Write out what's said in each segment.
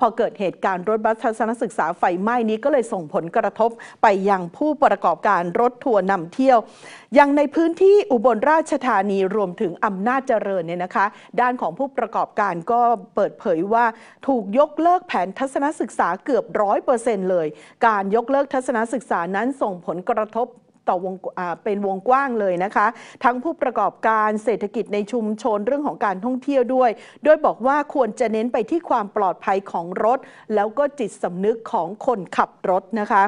พอเกิดเหตุการณ์รถบัสทัศนศึกษาไฟไหม้นี้ก็เลยส่งผลกระทบไปยังผู้ประกอบการรถทัวร์นำเที่ยวยังในพื้นที่อุบลราชธานีรวมถึงอำนาจเจริญเนี่ยนะคะ ด้านของผู้ประกอบการก็เปิดเผยว่าถูกยกเลิกแผนทัศนศึกษาเกือบร้อยเปอร์เซ็นต์เลย การยกเลิกทัศนศึกษานั้นส่งผลกระทบต่อวงเป็นวงกว้างเลยนะคะ ทั้งผู้ประกอบการเศรษฐกิจในชุมชนเรื่องของการท่องเที่ยวด้วย โดยบอกว่าควรจะเน้นไปที่ความปลอดภัยของรถ แล้วก็จิตสำนึกของคนขับรถนะคะ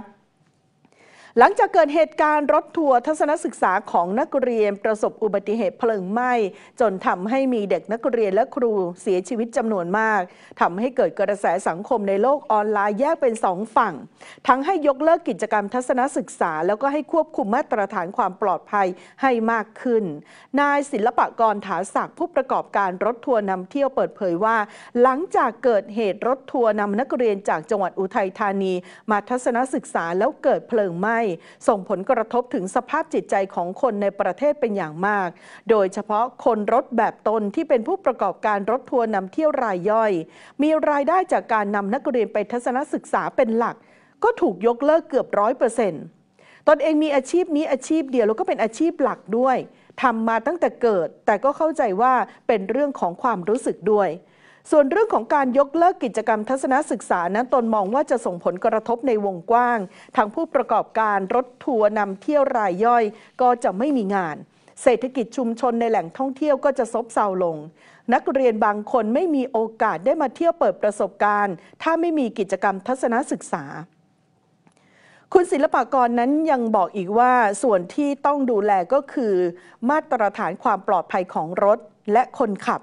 หลังจากเกิดเหตุการณ์รถทัวร์ทัศนศึกษาของนักเรียนประสบอุบัติเหตุเพลิงไหม้จนทำให้มีเด็กนักเรียนและครูเสียชีวิตจำนวนมากทำให้เกิดกระแสสังคมในโลกออนไลน์แยกเป็นสองฝั่ง ทั้งให้ยกเลิกกิจกรรมทัศนศึกษาแล้วก็ให้ควบคุมมาตรฐานความปลอดภัยให้มากขึ้น นายศิลปกรถาศักดิ์ผู้ประกอบการรถทัวร์นำเที่ยวเปิดเผยว่า หลังจากเกิดเหตุรถทัวร์นำนักเรียนจากจังหวัดอุทัยธานีมาทัศนศึกษาแล้วเกิดเพลิงไหม้ส่งผลกระทบถึงสภาพจิตใจของคนในประเทศเป็นอย่างมาก โดยเฉพาะคนรถแบบตนที่เป็นผู้ประกอบการรถทัวร์นำเที่ยวรายย่อย มีรายได้จากการนำนักเรียนไปทัศนศึกษาเป็นหลัก ก็ถูกยกเลิกเกือบร้อยเปอร์เซ็นต์ตนเองมีอาชีพนี้อาชีพเดียวแล้วก็เป็นอาชีพหลักด้วยทำมาตั้งแต่เกิด แต่ก็เข้าใจว่าเป็นเรื่องของความรู้สึกด้วยส่วนเรื่องของการยกเลิกกิจกรรมทัศนศึกษา นั้นตนมองว่าจะส่งผลกระทบในวงกว้างทางผู้ประกอบการรถทัวร์นำเที่ยวรายย่อย ก็จะไม่มีงาน เศรษฐกิจชุมชนในแหล่งท่องเที่ยวก็จะซบเซาลง นักเรียนบางคนไม่มีโอกาสได้มาเที่ยวเปิดประสบการณ์ ถ้าไม่มีกิจกรรมทัศนศึกษา คุณศิลปากรนั้นยังบอกอีกว่าส่วนที่ต้องดูแลก็คือ มาตรฐานความปลอดภัยของรถและคนขับ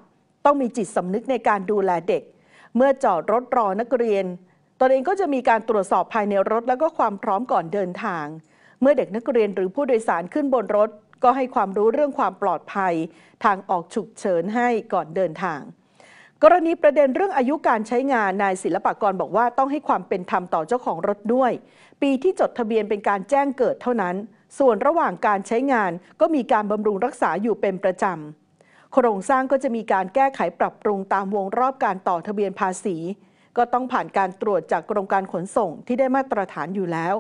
ต้องมีจิตสำนึกในการดูแลเด็ก เมื่อจอดรถรอนักเรียนตนเองก็จะมีการตรวจสอบภายในรถและก็ความพร้อมก่อนเดินทาง เมื่อเด็กนักเรียนหรือผู้โดยสารขึ้นบนรถ ก็ให้ความรู้เรื่องความปลอดภัย ทางออกฉุกเฉินให้ก่อนเดินทาง กรณีประเด็นเรื่องอายุการใช้งานนายศิลปากรบอกว่า ต้องให้ความเป็นธรรมต่อเจ้าของรถด้วย ปีที่จดทะเบียนเป็นการแจ้งเกิดเท่านั้น ส่วนระหว่างการใช้งานก็มีการบำรุงรักษาอยู่เป็นประจำโครงสร้างก็จะมีการแก้ไขปรับปรุงตามวงรอบการต่อทะเบียนภาษี ก็ต้องผ่านการตรวจจากกรมการขนส่งที่ได้มาตรฐานอยู่แล้ว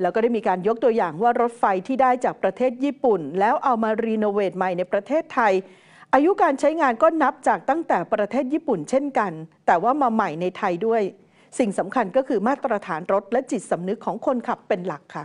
แล้วก็ได้มีการยกตัวอย่างว่ารถไฟที่ได้จากประเทศญี่ปุ่น แล้วเอามารีโนเวทใหม่ในประเทศไทย อายุการใช้งานก็นับจากตั้งแต่ประเทศญี่ปุ่นเช่นกัน แต่ว่ามาใหม่ในไทยด้วย สิ่งสำคัญก็คือมาตรฐานรถและจิตสำนึกของคนขับเป็นหลักค่ะ